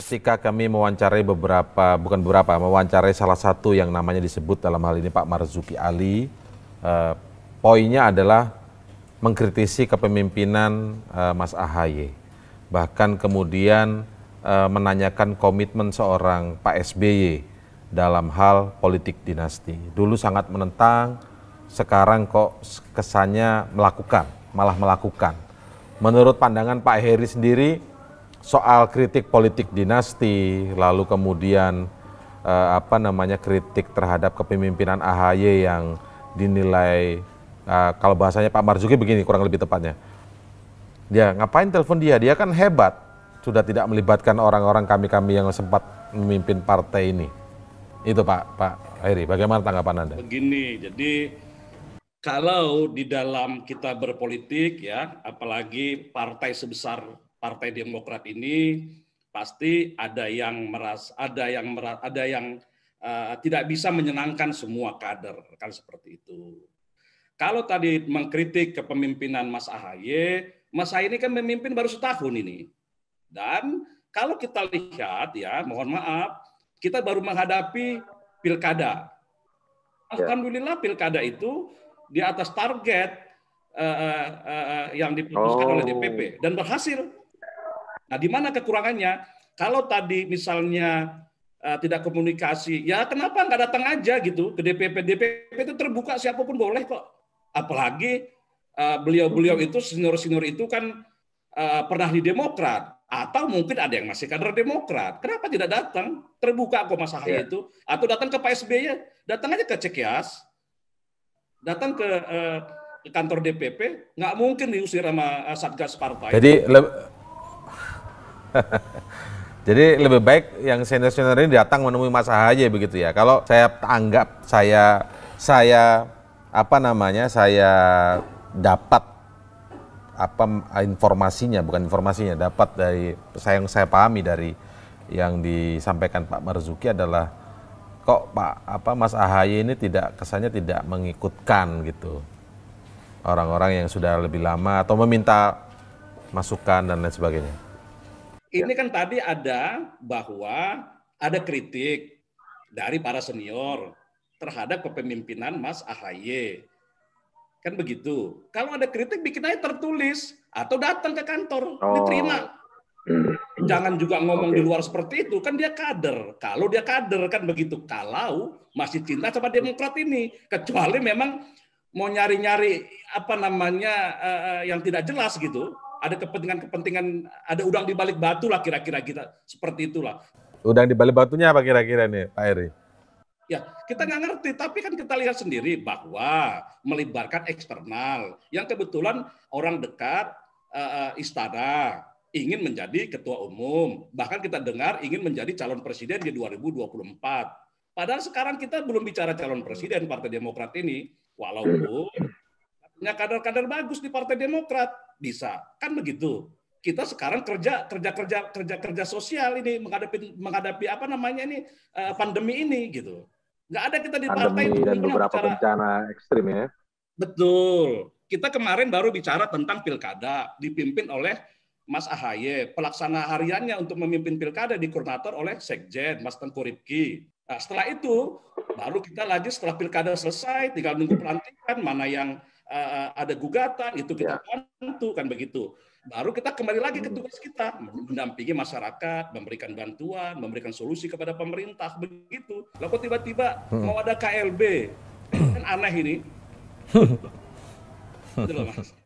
Ketika kami mewawancarai beberapa, bukan beberapa, mewawancarai salah satu yang namanya disebut dalam hal ini Pak Marzuki Ali, eh, poinnya adalah mengkritisi kepemimpinan eh, Mas Ahaye, bahkan kemudian eh, menanyakan komitmen seorang Pak SBY dalam hal politik dinasti. Dulu sangat menentang, sekarang kok kesannya melakukan, malah melakukan. Menurut pandangan Pak Heri sendiri, soal kritik politik dinasti, lalu kemudian eh, apa namanya kritik terhadap kepemimpinan AHY yang dinilai eh, kalau bahasanya Pak Marzuki begini kurang lebih tepatnya. Dia ngapain telepon dia? Dia kan hebat, sudah tidak melibatkan orang-orang kami-kami yang sempat memimpin partai ini. Itu Pak Pak Heri, bagaimana tanggapan Anda? Begini, jadi kalau di dalam kita berpolitik ya, apalagi partai sebesar Partai Demokrat ini pasti ada yang meras ada yang meras, ada yang uh, tidak bisa menyenangkan semua kader kan seperti itu. Kalau tadi mengkritik kepemimpinan Mas AHY, Mas AHY ini kan memimpin baru setahun ini. Dan kalau kita lihat ya, mohon maaf, kita baru menghadapi pilkada. Ya. Alhamdulillah pilkada itu di atas target uh, uh, uh, yang diputuskan oh. oleh DPP dan berhasil Nah, di mana kekurangannya? Kalau tadi misalnya uh, tidak komunikasi, ya kenapa nggak datang aja gitu ke DPP? DPP itu terbuka siapapun boleh kok. Apalagi eh, beliau-beliau uh, itu senior-senior itu kan uh, pernah di Demokrat atau mungkin ada yang masih kader Demokrat. Kenapa tidak datang? Terbuka kok masalah iya. itu. Atau datang ke Pak SBY, datang aja ke Cekias, datang ke, uh, ke kantor DPP, nggak mungkin diusir sama Satgas Partai. Jadi Jadi lebih baik yang senior-senior ini datang menemui Mas Ahaye begitu ya. Kalau saya anggap saya saya apa namanya saya dapat apa informasinya bukan informasinya dapat dari saya yang saya pahami dari yang disampaikan Pak Marzuki adalah kok Pak apa Mas Ahaye ini tidak kesannya tidak mengikutkan gitu orang-orang yang sudah lebih lama atau meminta masukan dan lain sebagainya. Iya. Ini kan tadi ada bahwa ada kritik dari para senior terhadap kepemimpinan Mas Ahaye. Kan begitu. Kalau ada kritik bikin aja tertulis atau datang ke kantor oh. diterima. Hmm. Jangan juga ngomong okay. di luar seperti itu. Kan dia kader. Kalau dia kader kan begitu. Kalau masih cinta sama Demokrat ini, kecuali memang mau nyari-nyari apa namanya uh, yang tidak jelas gitu ada kepentingan-kepentingan, ada udang di balik batu lah kira-kira kita seperti itulah. Udang di balik batunya apa kira-kira nih, Pak Eri? Ya, kita nggak ngerti, tapi kan kita lihat sendiri bahwa melibarkan eksternal yang kebetulan orang dekat uh, istana ingin menjadi ketua umum, bahkan kita dengar ingin menjadi calon presiden di 2024. Padahal sekarang kita belum bicara calon presiden Partai Demokrat ini, walaupun punya kader-kader bagus di Partai Demokrat bisa kan begitu kita sekarang kerja kerja kerja kerja kerja sosial ini menghadapi menghadapi apa namanya ini eh, pandemi ini gitu nggak ada kita di partai pandemi dan beberapa cara... bencana ekstrim ya betul kita kemarin baru bicara tentang pilkada dipimpin oleh Mas Ahaye pelaksana hariannya untuk memimpin pilkada di koordinator oleh Sekjen Mas Tengku Ripki nah, setelah itu baru kita lagi setelah pilkada selesai tinggal nunggu pelantikan mana yang Eh, eh, ada gugatan itu kita ya. bantu kan begitu baru kita kembali lagi ke hmm. tugas kita mendampingi masyarakat memberikan bantuan memberikan solusi kepada pemerintah begitu lalu tiba-tiba hmm. mau ada KLB kan aneh ini itu loh mas